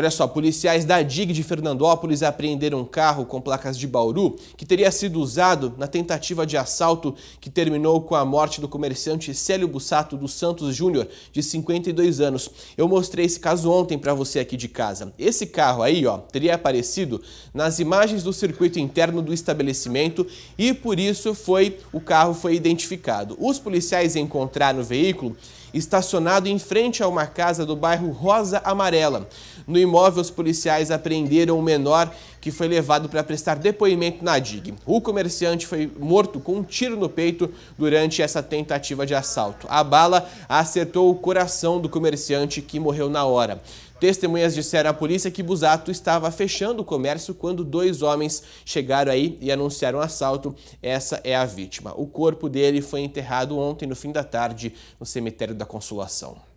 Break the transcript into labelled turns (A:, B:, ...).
A: olha só, policiais da DIG de Fernandópolis apreenderam um carro com placas de Bauru que teria sido usado na tentativa de assalto que terminou com a morte do comerciante Célio Bussato dos Santos Júnior, de 52 anos. Eu mostrei esse caso ontem para você aqui de casa. Esse carro aí, ó, teria aparecido nas imagens do circuito interno do estabelecimento e por isso foi o carro foi identificado. Os policiais encontraram o veículo estacionado em frente a uma casa do bairro Rosa Amarela. No imóvel, os policiais apreenderam o menor que foi levado para prestar depoimento na DIG. O comerciante foi morto com um tiro no peito durante essa tentativa de assalto. A bala acertou o coração do comerciante que morreu na hora. Testemunhas disseram à polícia que Busato estava fechando o comércio quando dois homens chegaram aí e anunciaram o assalto. Essa é a vítima. O corpo dele foi enterrado ontem, no fim da tarde, no cemitério da Consolação.